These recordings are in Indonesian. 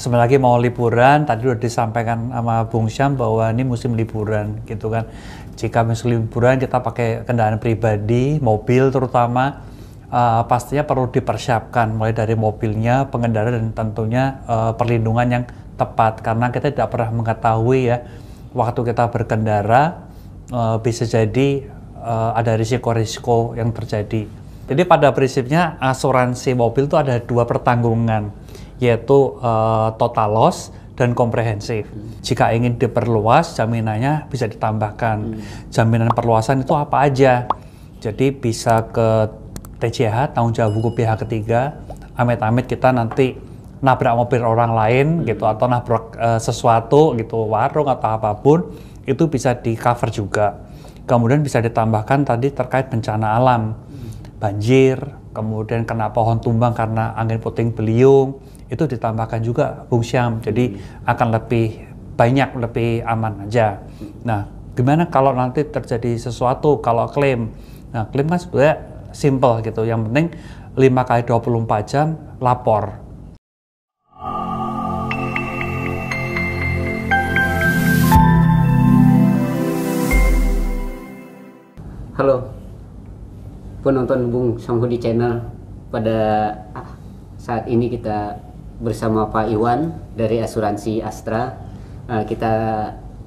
sebenarnya lagi mau liburan tadi sudah disampaikan sama Bung Syam bahwa ini musim liburan gitu kan jika musim liburan kita pakai kendaraan pribadi mobil terutama uh, pastinya perlu dipersiapkan mulai dari mobilnya pengendara dan tentunya uh, perlindungan yang tepat karena kita tidak pernah mengetahui ya waktu kita berkendara uh, bisa jadi uh, ada risiko-risiko yang terjadi jadi pada prinsipnya asuransi mobil itu ada dua pertanggungan yaitu uh, total loss dan komprehensif. Hmm. Jika ingin diperluas, jaminannya bisa ditambahkan. Hmm. Jaminan perluasan itu apa aja? Jadi bisa ke TCH, tanggung jawab hukum pihak ketiga. Amit-amit kita nanti nabrak mobil orang lain hmm. gitu atau nabrak uh, sesuatu gitu, warung atau apapun, itu bisa di cover juga. Kemudian bisa ditambahkan tadi terkait bencana alam, hmm. banjir, kemudian kena pohon tumbang karena angin puting beliung, itu ditambahkan juga Bung Syam. Jadi hmm. akan lebih banyak, lebih aman aja. Nah, gimana kalau nanti terjadi sesuatu kalau klaim? Nah, klaim kan sebenarnya simple gitu. Yang penting 5 kali 24 jam lapor. Halo, penonton Bung Samhudi Channel. Pada saat ini kita bersama Pak Iwan dari asuransi Astra. Uh, kita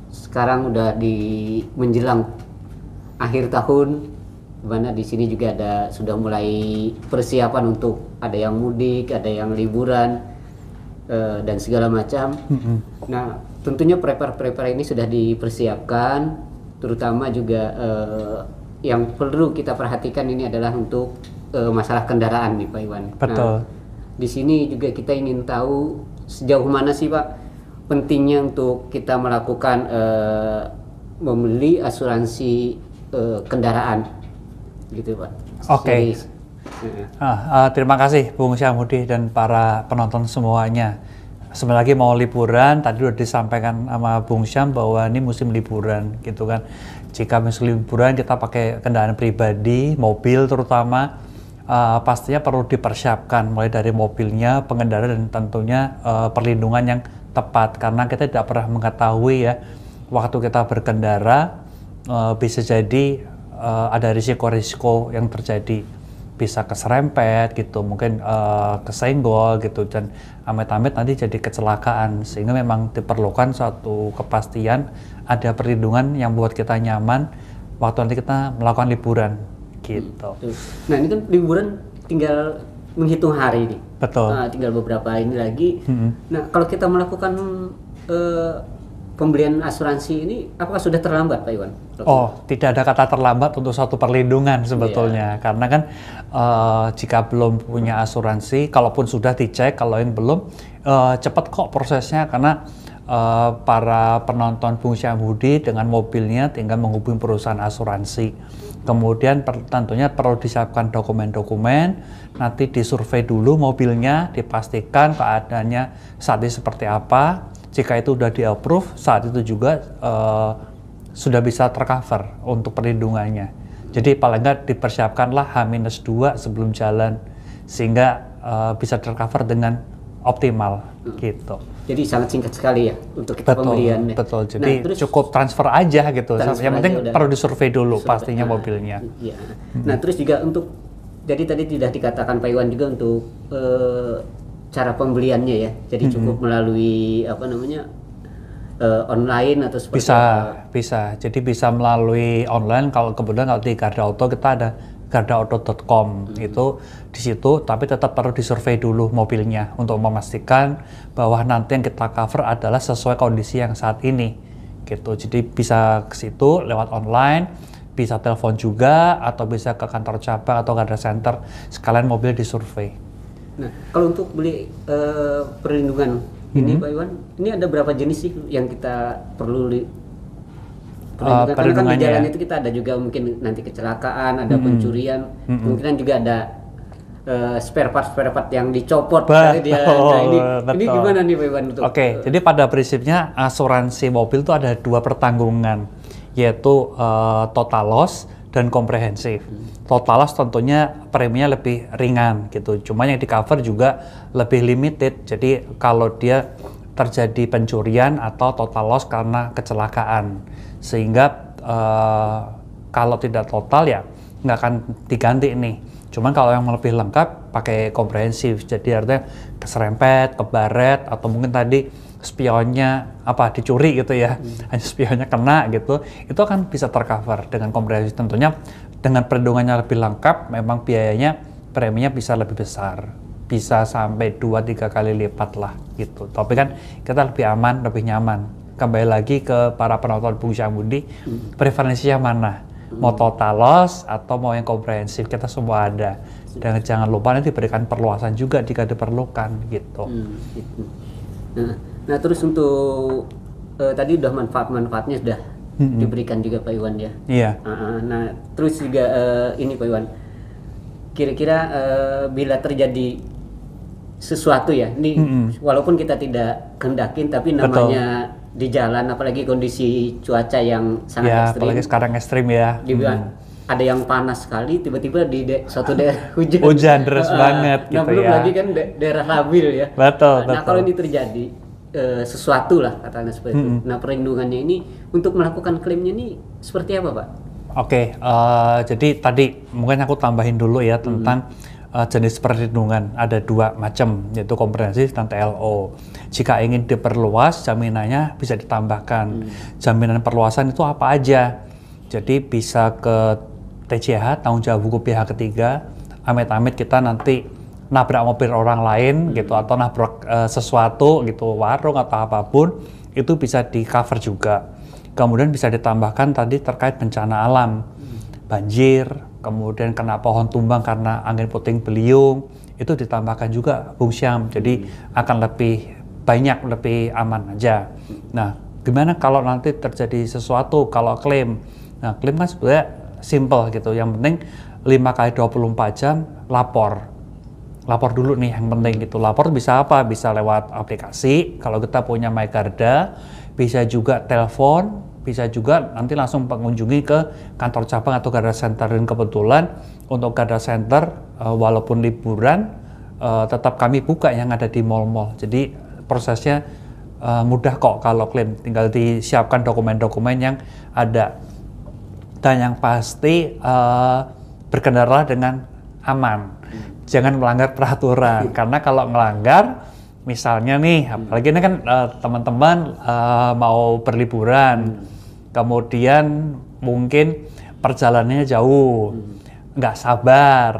sekarang udah di menjelang akhir tahun mana di sini juga ada sudah mulai persiapan untuk ada yang mudik, ada yang liburan uh, dan segala macam. Nah, tentunya prepare-prepare ini sudah dipersiapkan terutama juga uh, yang perlu kita perhatikan ini adalah untuk masalah kendaraan nih Pak Iwan. Nah, Betul. Nah, di sini juga kita ingin tahu sejauh mana sih Pak pentingnya untuk kita melakukan uh, membeli asuransi uh, kendaraan gitu Pak. Oke. Okay. uh, uh, terima kasih Bung Syamudi dan para penonton semuanya. Sebenarnya lagi mau liburan, tadi sudah disampaikan sama Bung Syam bahwa ini musim liburan gitu kan. Jika musim liburan kita pakai kendaraan pribadi, mobil terutama, uh, pastinya perlu dipersiapkan mulai dari mobilnya, pengendara dan tentunya uh, perlindungan yang tepat karena kita tidak pernah mengetahui ya waktu kita berkendara uh, bisa jadi uh, ada risiko-risiko yang terjadi bisa keserempet gitu mungkin uh, kesenggol gitu dan amit-amit nanti jadi kecelakaan sehingga memang diperlukan suatu kepastian ada perlindungan yang buat kita nyaman waktu nanti kita melakukan liburan gitu. Nah ini kan liburan tinggal menghitung hari nih. Betul. Nah, tinggal beberapa ini lagi. Hmm. Nah kalau kita melakukan uh, pembelian asuransi ini apakah sudah terlambat Pak Iwan? Oh, tidak ada kata terlambat untuk suatu perlindungan iya. sebetulnya. Yeah. Karena kan uh, jika belum punya asuransi, kalaupun sudah dicek, kalau yang belum uh, cepat kok prosesnya karena uh, para penonton Bung Syamhudi dengan mobilnya tinggal menghubungi perusahaan asuransi kemudian per, tentunya perlu disiapkan dokumen-dokumen nanti disurvei dulu mobilnya dipastikan keadaannya saat ini seperti apa jika itu sudah di approve saat itu juga eh, sudah bisa tercover untuk perlindungannya jadi paling nggak dipersiapkanlah H-2 sebelum jalan sehingga eh, bisa tercover dengan optimal hmm. gitu. Jadi sangat singkat sekali ya untuk kita betul, pembeliannya. Betul. Nah, jadi nah, terus, cukup transfer aja gitu. Transfer Yang penting perlu disurvei dulu survei, pastinya ah, mobilnya. Iya. Hmm. Nah terus juga untuk jadi tadi tidak dikatakan Pak Iwan juga untuk uh, cara pembeliannya ya. Jadi hmm. cukup melalui apa namanya uh, online atau seperti bisa apa? bisa jadi bisa melalui online kalau kemudian kalau di Garda Auto kita ada gardaauto.com hmm. itu di situ tapi tetap perlu disurvei dulu mobilnya untuk memastikan bahwa nanti yang kita cover adalah sesuai kondisi yang saat ini gitu jadi bisa ke situ lewat online bisa telepon juga atau bisa ke kantor cabang atau garda center sekalian mobil disurvei nah kalau untuk beli uh, perlindungan hmm. ini Pak Iwan ini ada berapa jenis sih yang kita perlu uh, karena kan di jalan ya. itu kita ada juga mungkin nanti kecelakaan ada hmm. pencurian hmm. kemungkinan juga ada uh, spare part spare part yang dicopot betul, dia nah, ini, ini gimana nih Pak Iwan oke eh, jadi pada prinsipnya asuransi mobil itu ada dua pertanggungan yaitu uh, total loss dan komprehensif. Hmm. Total loss tentunya preminya lebih ringan gitu. Cuma yang di cover juga lebih limited. Jadi kalau dia terjadi pencurian atau total loss karena kecelakaan sehingga uh, kalau tidak total ya nggak akan diganti nih cuman kalau yang lebih lengkap pakai komprehensif jadi artinya keserempet, kebaret atau mungkin tadi spionnya apa dicuri gitu ya hmm. hanya spionnya kena gitu itu akan bisa tercover dengan komprehensif tentunya dengan perlindungannya lebih lengkap memang biayanya preminya bisa lebih besar bisa sampai 2-3 kali lipat lah gitu tapi kan kita lebih aman lebih nyaman kembali lagi ke para penonton Bung Budi, hmm. preferensinya mana? Hmm. Mau total loss atau mau yang komprehensif? Kita semua ada. Dan hmm. jangan lupa nanti diberikan perluasan juga jika diperlukan gitu. Hmm, gitu. Nah, nah terus untuk uh, tadi udah manfaat-manfaatnya sudah hmm. diberikan juga Pak Iwan ya. Iya. Yeah. Uh, ah, nah terus juga uh, ini Pak Iwan, kira-kira uh, bila terjadi sesuatu ya, ini hmm. walaupun kita tidak kehendakin tapi namanya Betul di jalan apalagi kondisi cuaca yang sangat ya, ekstrim apalagi sekarang ekstrim ya dibilang hmm. ada yang panas sekali tiba-tiba di de suatu daerah hujan hujan deras uh, banget nah, gitu belum ya lagi kan da daerah labil ya betul nah kalau ini terjadi uh, sesuatu lah katanya seperti hmm. itu nah perlindungannya ini untuk melakukan klaimnya ini seperti apa pak oke okay, uh, eh, jadi tadi mungkin aku tambahin dulu ya tentang hmm uh, jenis perlindungan ada dua macam yaitu komprehensif dan TLO. Jika ingin diperluas jaminannya bisa ditambahkan. Hmm. Jaminan perluasan itu apa aja? Jadi bisa ke TCH tanggung jawab buku pihak ketiga. Amit-amit kita nanti nabrak mobil orang lain hmm. gitu atau nabrak uh, sesuatu gitu warung atau apapun itu bisa di cover juga. Kemudian bisa ditambahkan tadi terkait bencana alam, hmm. banjir, kemudian kena pohon tumbang karena angin puting beliung itu ditambahkan juga Bung Syam jadi hmm. akan lebih banyak lebih aman aja nah gimana kalau nanti terjadi sesuatu kalau klaim nah klaim kan sebenarnya simple gitu yang penting 5 kali 24 jam lapor lapor dulu nih yang penting gitu. Lapor bisa apa? Bisa lewat aplikasi kalau kita punya MyGarda, bisa juga telepon, bisa juga nanti langsung mengunjungi ke kantor cabang atau garda center dan kebetulan untuk garda center uh, eh, walaupun liburan uh, tetap kami buka yang ada di mall-mall jadi prosesnya uh, mudah kok kalau klaim tinggal disiapkan dokumen-dokumen yang ada dan yang pasti uh, berkendara dengan aman jangan melanggar peraturan hmm. karena kalau melanggar misalnya nih apalagi ini kan teman-teman uh, uh, mau berliburan hmm kemudian mungkin perjalanannya jauh, hmm. nggak sabar.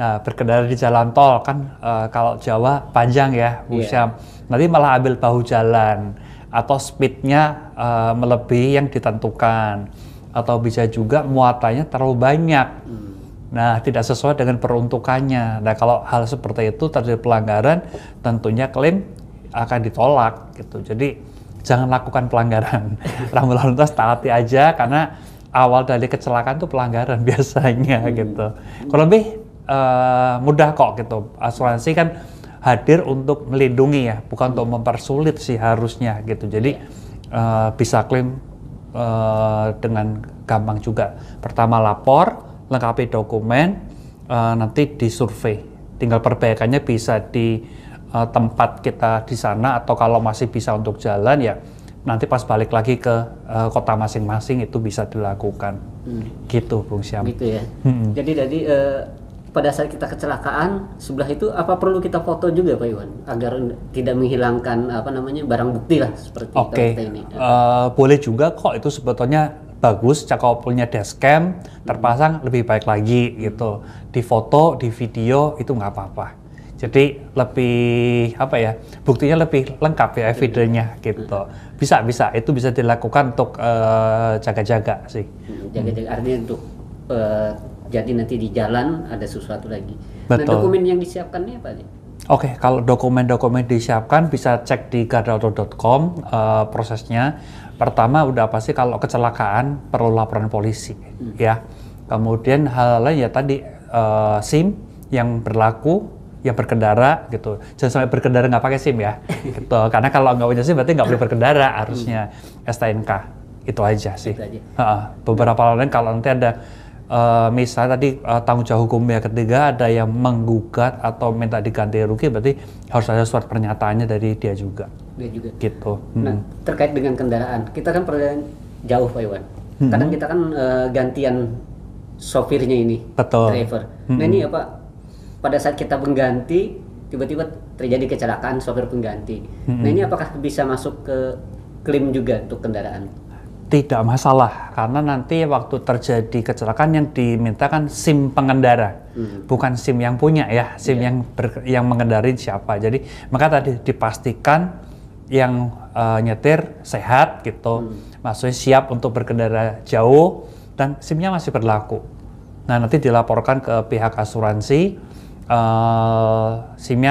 Nah, berkendara di jalan tol kan uh, kalau Jawa panjang ya, usia, yeah. Nanti malah ambil bahu jalan atau speednya uh, melebihi yang ditentukan atau bisa juga muatannya terlalu banyak. Hmm. Nah, tidak sesuai dengan peruntukannya. Nah, kalau hal seperti itu terjadi pelanggaran, tentunya klaim akan ditolak gitu. Jadi jangan lakukan pelanggaran. Rambu lalu lintas taati aja karena awal dari kecelakaan itu pelanggaran biasanya hmm. gitu. Kalau lebih uh, mudah kok gitu. Asuransi kan hadir untuk melindungi ya, bukan untuk hmm. mempersulit sih harusnya gitu. Jadi uh, bisa klaim uh, dengan gampang juga. Pertama lapor, lengkapi dokumen, uh, nanti disurvei. Tinggal perbaikannya bisa di uh, tempat kita di sana atau kalau masih bisa untuk jalan ya nanti pas balik lagi ke uh, kota masing-masing itu bisa dilakukan hmm. gitu Bung Syam gitu ya hmm. jadi jadi uh, eh, pada saat kita kecelakaan sebelah itu apa perlu kita foto juga Pak Iwan agar tidak menghilangkan apa namanya barang bukti lah seperti okay. ini uh, boleh juga kok itu sebetulnya bagus cakupannya dashcam terpasang lebih baik lagi gitu di foto di video itu nggak apa-apa jadi lebih apa ya? Buktinya lebih lengkap ya evidennya gitu. Bisa bisa itu bisa dilakukan untuk jaga eh, jaga-jaga sih. Hmm, jaga-jaga artinya untuk uh, jadi nanti di jalan ada sesuatu lagi. Nah, Betul. Nah, dokumen yang disiapkan ini apa nih? Oke, okay, kalau dokumen-dokumen disiapkan bisa cek di gardalto.com uh, eh, prosesnya. Pertama udah apa sih kalau kecelakaan perlu laporan polisi hmm. ya. Kemudian hal lain ya tadi uh, SIM yang berlaku yang berkendara gitu. Jangan sampai berkendara nggak pakai SIM ya. gitu. Karena kalau nggak punya SIM berarti nggak boleh berkendara harusnya hmm. STNK. Itu aja sih. Itu aja. Ha Beberapa lain kalau nanti ada uh, eh, misalnya tadi uh, tanggung jawab hukumnya ketiga ada yang menggugat atau minta diganti rugi berarti harus ada surat pernyataannya dari dia juga. Dia juga. Gitu. Nah, hmm. terkait dengan kendaraan, kita kan perjalanan jauh Pak Iwan. Kadang hmm. kita kan uh, gantian sopirnya ini, Betul. driver. hmm. Nah ini hmm. apa ya, pada saat kita mengganti tiba-tiba terjadi kecelakaan sopir pengganti. Hmm. Nah ini apakah bisa masuk ke klaim juga untuk kendaraan? Tidak masalah karena nanti waktu terjadi kecelakaan yang dimintakan SIM pengendara, hmm. bukan SIM yang punya ya, SIM yeah. yang ber, yang mengendarin siapa. Jadi maka tadi dipastikan yang uh, nyetir sehat gitu, hmm. maksudnya siap untuk berkendara jauh dan simnya masih berlaku. Nah nanti dilaporkan ke pihak asuransi uh, eh, sim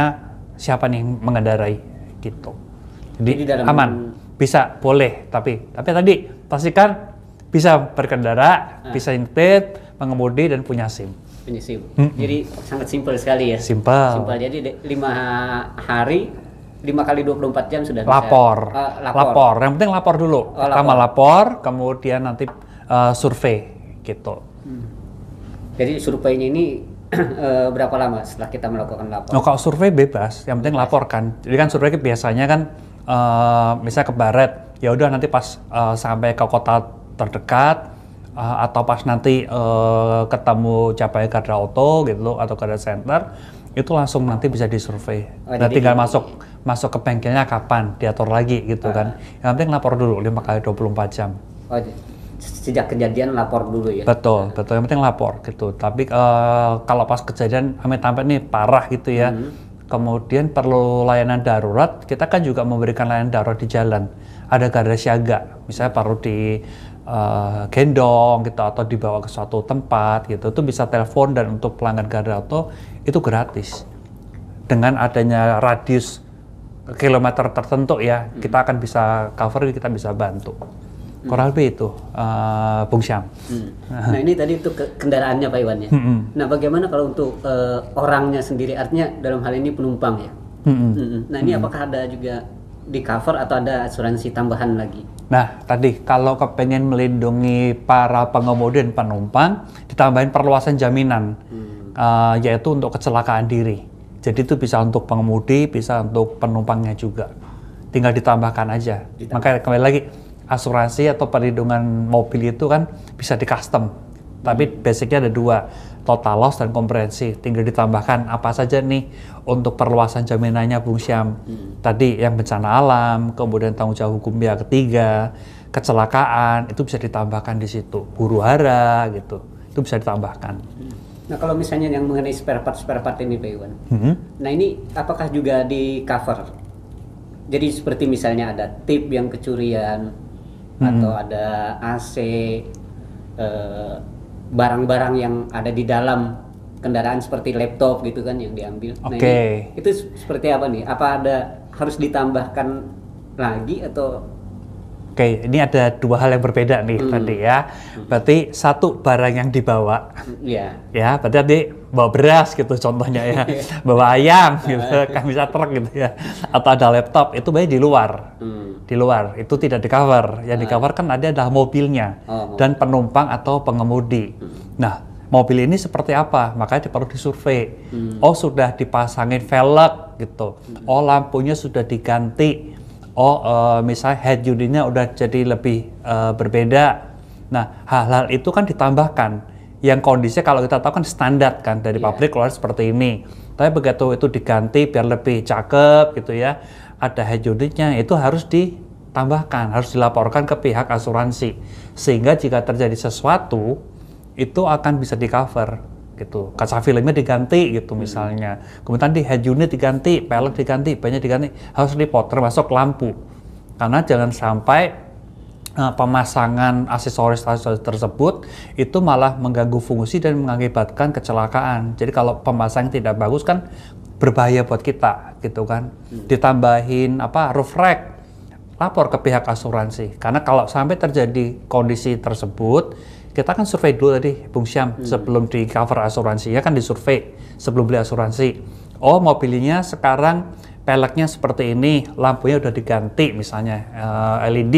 siapa nih mengendarai gitu. Jadi, Jadi dalam aman, bisa, boleh, tapi tapi tadi pastikan bisa berkendara, nah. bisa nyetir, mengemudi dan punya SIM. Punya SIM. Hmm. Jadi sangat simpel sekali ya. Simpel. Simpel. Jadi lima hari lima kali 24 jam sudah lapor. uh, lapor. Lapor. Yang penting lapor dulu. Oh, Pertama lapor. lapor, kemudian nanti uh, survei gitu. Hmm. Jadi surveinya ini Eh, berapa lama setelah kita melakukan lapor? Oh, kalau survei bebas, yang penting laporkan. Jadi kan survei biasanya kan uh, misalnya ke barat, ya udah nanti pas uh, sampai ke kota terdekat uh, atau pas nanti uh, ketemu capai kader auto gitu loh atau kader center itu langsung nanti bisa disurvei. Oh, nah, tinggal masuk masuk ke bengkelnya kapan diatur lagi gitu uh. kan. Yang penting lapor dulu 5 kali 24 jam. Oh, sejak kejadian lapor dulu ya. Betul, betul. Yang penting lapor gitu. Tapi uh, kalau pas kejadian amit tampak nih parah gitu ya. Hmm. Kemudian perlu layanan darurat, kita kan juga memberikan layanan darurat di jalan. Ada garda siaga, misalnya perlu di uh, gendong gitu atau dibawa ke suatu tempat gitu. Itu bisa telepon dan untuk pelanggan garda auto itu gratis. Dengan adanya radius kilometer tertentu ya, hmm. kita akan bisa cover, kita bisa bantu kurang lebih itu uh, Bung Syam. Hmm. Nah ini tadi untuk kendaraannya Pak Iwan ya. Hmm. Nah bagaimana kalau untuk uh, orangnya sendiri artinya dalam hal ini penumpang ya. Hmm. Hmm. Nah ini hmm. apakah ada juga di cover atau ada asuransi tambahan lagi? Nah tadi kalau kepengen melindungi para pengemudi dan penumpang ditambahin perluasan jaminan hmm. uh, yaitu untuk kecelakaan diri. Jadi itu bisa untuk pengemudi, bisa untuk penumpangnya juga. Tinggal ditambahkan aja. Ditambah. Makanya kembali lagi asuransi atau perlindungan mobil itu kan bisa di custom. Tapi hmm. basicnya ada dua, total loss dan komprehensi. Tinggal ditambahkan apa saja nih untuk perluasan jaminannya Bung Syam. Hmm. Tadi yang bencana alam, kemudian tanggung jawab hukum pihak ketiga, kecelakaan, itu bisa ditambahkan di situ. Huru hara gitu, itu bisa ditambahkan. Hmm. Nah kalau misalnya yang mengenai spare part spare part ini Pak Iwan, hmm. nah ini apakah juga di cover? Jadi seperti misalnya ada tip yang kecurian, hmm. atau ada AC barang eh, barang-barang yang ada di dalam kendaraan seperti laptop gitu kan yang diambil. Nah, Oke. Okay. Nah, itu seperti apa nih? Apa ada harus ditambahkan lagi atau Oke, ini ada dua hal yang berbeda nih hmm. tadi ya. Hmm. Berarti satu barang yang dibawa. Iya. Yeah. Ya, berarti tadi bawa beras gitu contohnya ya. bawa ayam gitu, kan bisa truk gitu ya. Atau ada laptop, itu banyak di luar. Hmm. Di luar, itu tidak di cover. Yang ah. di cover kan ada adalah mobilnya oh. dan penumpang atau pengemudi. Hmm. Nah, mobil ini seperti apa makanya perlu disurvei hmm. oh sudah dipasangin velg gitu hmm. oh lampunya sudah diganti oh uh, misalnya head unitnya udah jadi lebih uh, berbeda. Nah, hal-hal itu kan ditambahkan yang kondisinya kalau kita tahu kan standar kan dari yeah. pabrik keluar seperti ini. Tapi begitu itu diganti biar lebih cakep gitu ya, ada head unitnya itu harus ditambahkan, harus dilaporkan ke pihak asuransi. Sehingga jika terjadi sesuatu itu akan bisa di cover gitu kaca filmnya diganti gitu hmm. misalnya kemudian di head unit diganti pelek diganti banyak diganti harus pot termasuk lampu karena jangan sampai uh, pemasangan aksesoris aksesoris tersebut itu malah mengganggu fungsi dan mengakibatkan kecelakaan. Jadi kalau pemasangan tidak bagus kan berbahaya buat kita gitu kan. Hmm. Ditambahin apa roof rack, lapor ke pihak asuransi. Karena kalau sampai terjadi kondisi tersebut kita kan survei dulu tadi Bung Syam hmm. sebelum di cover asuransi ya kan disurvei sebelum beli asuransi oh mobilnya sekarang peleknya seperti ini lampunya udah diganti misalnya uh, eh, LED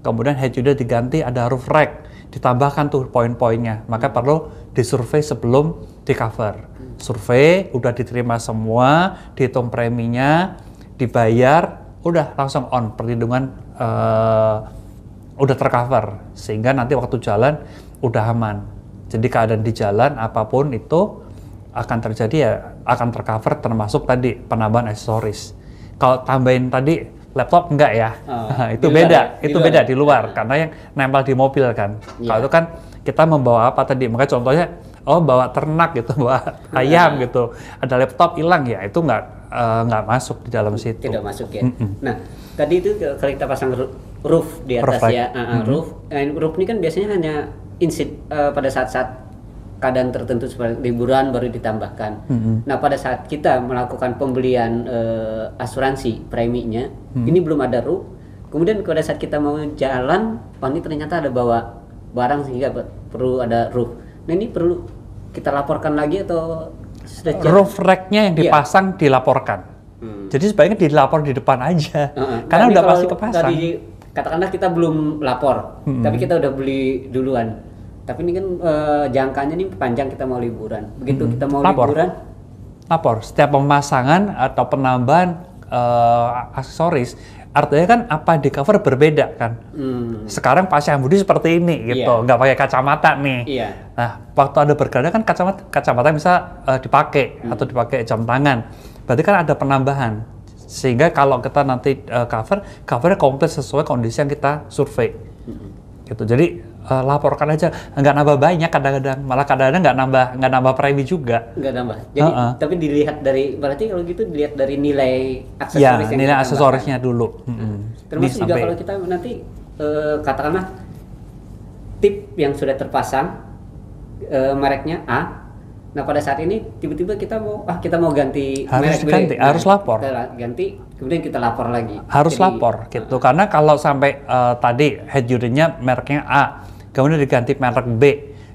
kemudian head unit diganti ada roof rack ditambahkan tuh poin-poinnya maka hmm. perlu disurvei sebelum di cover hmm. survei udah diterima semua dihitung preminya dibayar udah langsung on perlindungan uh, udah tercover sehingga nanti waktu jalan udah aman. Jadi keadaan di jalan apapun itu akan terjadi ya akan tercover termasuk tadi penambahan aksesoris. Kalau tambahin tadi laptop enggak ya? Uh, itu beda, ya? itu beda ya. di luar ya. karena yang nempel di mobil kan. Ya. Kalau itu kan kita membawa apa tadi? Maka contohnya oh bawa ternak gitu, bawa ayam ya. gitu. Ada laptop hilang ya, itu enggak uh, masuk di dalam situ. Tidak masuk ya. Mm -mm. Nah, tadi itu kalau kita pasang roof di atas Perfect. ya, uh, mm -hmm. roof. Nah, roof ini kan biasanya hanya Insit uh, pada saat-saat keadaan tertentu seperti liburan baru ditambahkan. Mm-hmm. Nah pada saat kita melakukan pembelian uh, asuransi preminya, mm-hmm. ini belum ada ru. Kemudian pada saat kita mau jalan, panit ternyata ada bawa barang sehingga perlu ada roof. Nah ini perlu kita laporkan lagi atau sudah roof racknya yang iya. dipasang iya. dilaporkan. Hmm. Jadi sebaiknya dilapor di depan aja, uh-huh. karena nah, udah pasti kepasang. Tadi katakanlah kita belum lapor, hmm. tapi kita udah beli duluan tapi ini kan uh, jangkanya ini panjang kita mau liburan. Begitu hmm. kita mau Lapor. liburan, lapor setiap pemasangan atau penambahan uh, aksesoris artinya kan apa di cover berbeda kan hmm. sekarang Pak Syahbudi seperti ini gitu yeah. pakai kacamata nih yeah. nah waktu ada berganda kan kacamata kacamata bisa uh, dipakai hmm. atau dipakai jam tangan berarti kan ada penambahan sehingga kalau kita nanti uh, cover covernya komplit sesuai kondisi yang kita survei hmm. gitu jadi uh, laporkan aja nggak nambah banyak kadang-kadang malah kadang-kadang nggak nambah nggak nambah premi juga nggak nambah jadi uh -uh. tapi dilihat dari berarti kalau gitu dilihat dari nilai aksesoris ya, yang nilai aksesorisnya dulu hmm. termasuk juga sampai... kalau kita nanti uh, katakanlah tip yang sudah terpasang uh, mereknya A Nah pada saat ini tiba-tiba kita mau ah kita mau ganti harus merek ganti, harus nah, lapor. Kita ganti, kemudian kita lapor lagi. Harus Jadi, lapor gitu uh, karena kalau sampai uh, tadi head unitnya mereknya A, kemudian diganti merek B.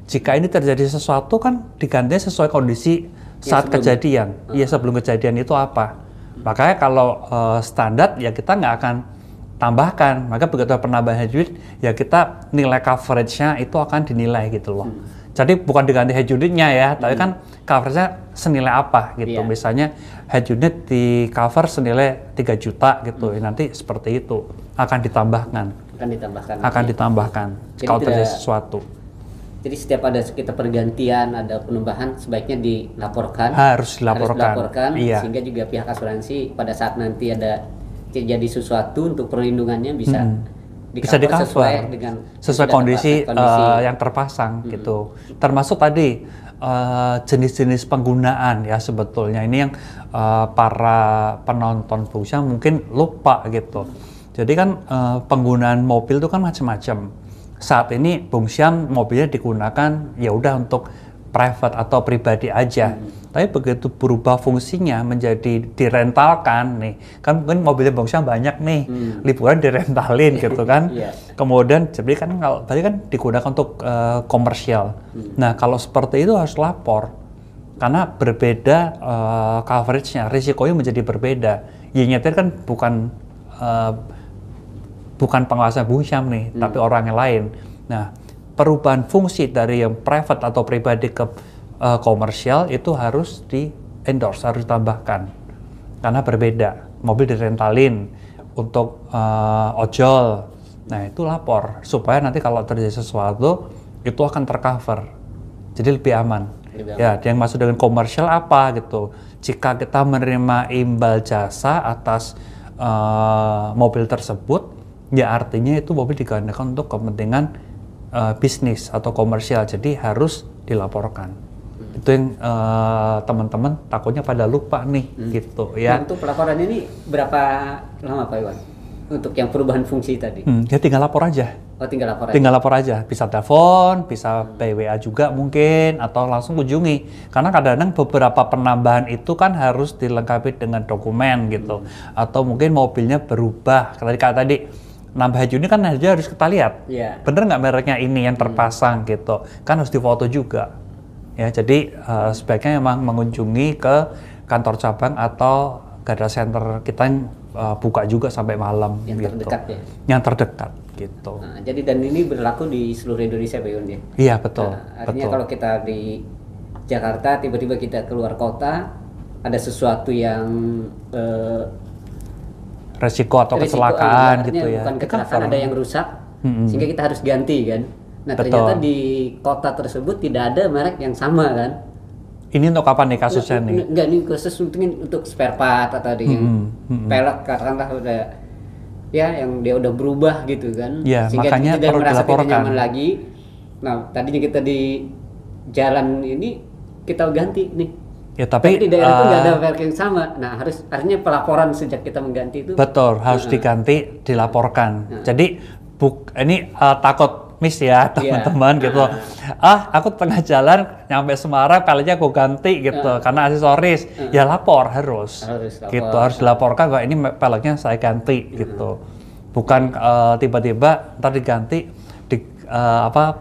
Jika ini terjadi sesuatu kan digantinya sesuai kondisi ya, saat sebelum. kejadian. Uh. Iya, ah. -huh. sebelum kejadian itu apa? Makanya kalau uh, standar ya kita nggak akan tambahkan. Maka begitu penambahan unit ya kita nilai coveragenya itu akan dinilai gitu loh. Hmm. Jadi bukan diganti head unitnya ya, hmm. tapi kan coveragenya senilai apa gitu. Yeah. Misalnya head unit di cover senilai 3 juta gitu, hmm. nanti seperti itu akan ditambahkan akan ditambahkan akan ya. ditambahkan jadi kalau terjadi sesuatu jadi setiap ada kita pergantian ada penambahan sebaiknya dilaporkan harus dilaporkan, harus dilaporkan iya. sehingga juga pihak asuransi pada saat nanti ada terjadi sesuatu untuk perlindungannya bisa hmm. Di bisa di sesuai dengan sesuai kondisi, kondisi. Uh, yang terpasang hmm. gitu termasuk tadi eh, jenis-jenis uh, penggunaan ya sebetulnya ini yang uh, para penonton bursa mungkin lupa gitu. Hmm jadi kan uh, penggunaan mobil itu kan macam-macam. Saat ini Bung Syam mobilnya digunakan ya udah untuk private atau pribadi aja. Hmm. Tapi begitu berubah fungsinya menjadi direntalkan nih, kan mungkin mobilnya Bung Syam banyak nih, hmm. liburan direntalin gitu kan. yeah. Kemudian jadi kan kalau tadi kan digunakan untuk uh, komersial. Hmm. Nah kalau seperti itu harus lapor karena berbeda uh, coveragenya, risikonya menjadi berbeda. Ya nyetir kan bukan uh, bukan penguasa Bu nih, hmm. tapi orang yang lain. Nah, perubahan fungsi dari yang private atau pribadi ke uh, komersial itu harus di endorse, harus ditambahkan. Karena berbeda. Mobil direntalin untuk uh, ojol. Nah, itu lapor supaya nanti kalau terjadi sesuatu itu akan tercover. Jadi lebih aman. Lebih aman. Ya, yang masuk dengan komersial apa gitu. Jika kita menerima imbal jasa atas uh, mobil tersebut, Ya artinya itu mobil digunakan untuk kepentingan uh, bisnis atau komersial, jadi harus dilaporkan. Hmm. Itu yang teman eh, teman-teman takutnya pada lupa nih hmm. gitu ya. Nah, untuk pelaporan ini berapa lama Pak Iwan? Untuk yang perubahan fungsi tadi? Hmm, ya tinggal lapor aja. Oh tinggal lapor aja? Tinggal lapor aja. Bisa telepon, bisa hmm. PWA juga mungkin, atau langsung kunjungi. Karena kadang-kadang beberapa penambahan itu kan harus dilengkapi dengan dokumen gitu. Hmm. Atau mungkin mobilnya berubah. Tadi kata tadi, nambah ini kan aja harus kita lihat. Yeah. Bener nggak mereknya ini yang terpasang hmm. gitu. Kan harus difoto juga. Ya, jadi uh, sebaiknya memang mengunjungi ke kantor cabang atau garda center kita yang uh, buka juga sampai malam yang gitu. terdekat ya. Yang terdekat gitu. Nah, jadi dan ini berlaku di seluruh Indonesia Pak Yun ya. Iya, betul. Nah, artinya betul. kalau kita di Jakarta tiba-tiba kita keluar kota ada sesuatu yang eh, resiko atau resiko kecelakaan iya, gitu ya. Bukan kecelakaan ada yang rusak hmm. sehingga kita harus ganti kan. Nah Betul. ternyata di kota tersebut tidak ada merek yang sama kan. Ini untuk kapan nih kasusnya nah, nih? Enggak nih khusus mungkin untuk spare part atau ada yang hmm. Hmm. pelek katakanlah udah ya yang dia udah berubah gitu kan. Ya, sehingga makanya tidak perlu merasa tidak nyaman lagi. Nah tadinya kita di jalan ini kita ganti nih Ya tapi, tapi di daerah uh, itu nggak ada merek eh, yang sama. Nah harus artinya pelaporan sejak kita mengganti itu. Betul harus uh -huh. diganti dilaporkan. Uh -huh. Jadi buk ini uh, takut miss ya iya. teman-teman yeah. gitu. Uh -huh. Ah aku tengah jalan nyampe Semarang pelnya aku ganti gitu uh -huh. karena aksesoris uh -huh. ya lapor harus. Harus lapor. Gitu harus dilaporkan kalau ini peleknya saya ganti uh -huh. gitu. Bukan eh, tiba-tiba uh, diganti di uh, apa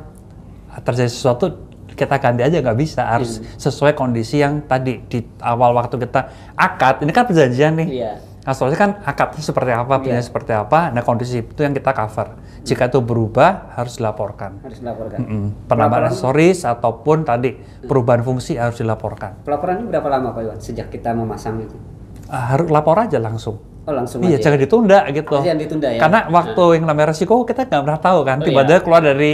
terjadi sesuatu kita ganti aja nggak bisa harus hmm. sesuai kondisi yang tadi di awal waktu kita akad ini kan perjanjian nih yeah. Iya. asalnya kan akadnya seperti apa punya iya. yeah. seperti apa nah kondisi itu yang kita cover jika itu berubah harus dilaporkan harus dilaporkan mm -mm. penambahan aksesoris ataupun tadi hmm. perubahan fungsi harus dilaporkan pelaporan ini berapa lama pak Iwan sejak kita memasang itu ah, harus lapor aja langsung Oh, langsung iya, aja. jangan ya? ditunda gitu. Oh, jangan ditunda ya. Karena waktu nah. yang namanya resiko kita nggak pernah tahu kan. Oh, Tiba-tiba iya. keluar dari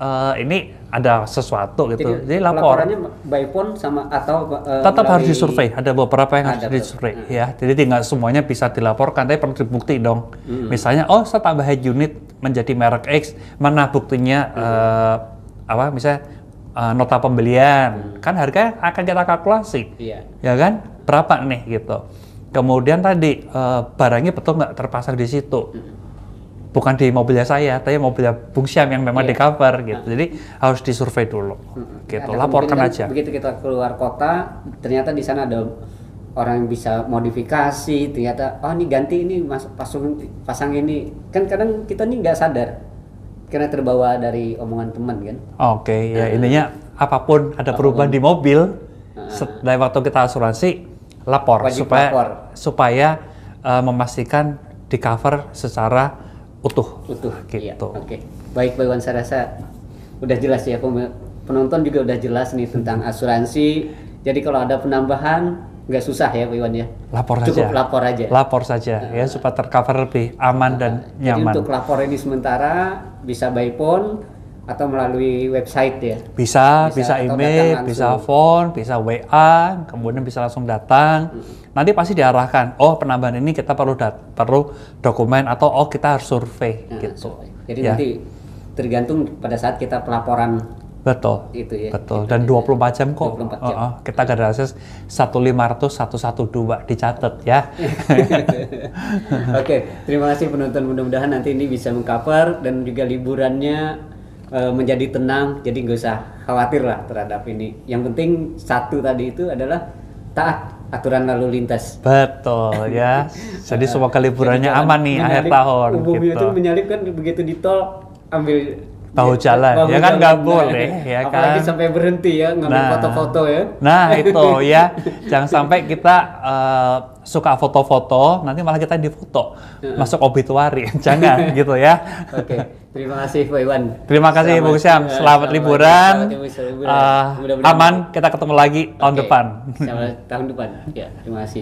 uh, ini ada sesuatu gitu. Jadi, Jadi lapor. laporannya by phone sama atau uh, tetap harus disurvei. Ada beberapa yang harus disurvei hmm. Nah. ya. Jadi tidak semuanya bisa dilaporkan, tapi perlu dibukti dong. Hmm. Misalnya, oh saya tambah unit menjadi merek X, mana buktinya hmm. uh, apa? Misalnya uh, nota pembelian, hmm. kan harga akan kita kalkulasi, yeah. ya kan? Berapa nih gitu. Kemudian tadi uh, barangnya betul nggak terpasang di situ. Hmm bukan di mobilnya saya, tapi mobilnya Bung Syam yang memang yeah. di cover gitu. Nah. Jadi harus disurvey dulu. Hmm. Gitu, ada laporkan aja. Begitu kita keluar kota, ternyata di sana ada orang yang bisa modifikasi, ternyata oh ini ganti ini mas pasang pasang ini. Kan kadang kita nih nggak sadar karena terbawa dari omongan teman kan. Oke, okay, ya uh, intinya apapun ada apapun. perubahan di mobil uh, waktu kita asuransi lapor supaya lapor. supaya uh, memastikan di cover secara utuh. Utuh. Gitu. Iya. Oke. Okay. Baik, Pak Iwan, saya rasa udah jelas ya penonton juga udah jelas nih tentang hmm. asuransi. Jadi kalau ada penambahan nggak susah ya Pak Iwan ya. Lapor Cukup saja. lapor aja. Lapor saja uh, ya supaya tercover lebih aman uh, dan nyaman. Jadi untuk lapor ini sementara bisa by phone atau melalui website ya? Bisa, bisa, bisa email, bisa phone, bisa WA, kemudian bisa langsung datang. Hmm. Nanti pasti diarahkan, oh penambahan ini kita perlu dat perlu dokumen atau oh kita harus survei nah, gitu. Survei. Jadi ya. nanti tergantung pada saat kita pelaporan Betul. Itu ya. Betul. Dan 24 jam kok. 24 jam. Uh, uh, kita gak ada akses 1500 112 dicatat ya. Oke, terima kasih penonton. Mudah-mudahan nanti ini bisa mengcover dan juga liburannya Eh, menjadi tenang jadi nggak usah khawatir lah terhadap ini yang penting satu tadi itu adalah taat aturan lalu lintas betul ya jadi eh, semoga liburannya aman nih akhir tahun umumnya gitu. itu menyalip kan begitu di tol ambil Iya, tahu ya, kan jalan nah, ya kan nggak boleh ya kan apalagi sampai berhenti ya ngambil foto nah. foto-foto ya nah itu ya jangan sampai kita uh, suka foto-foto nanti malah kita difoto masuk obituari jangan gitu ya oke terima kasih Pak Iwan terima kasih Ibu Syam ya, selamat, selamat liburan, ya, selamat ya, liburan. Uh, aman kita ketemu lagi okay. tahun depan selamat tahun depan ya terima kasih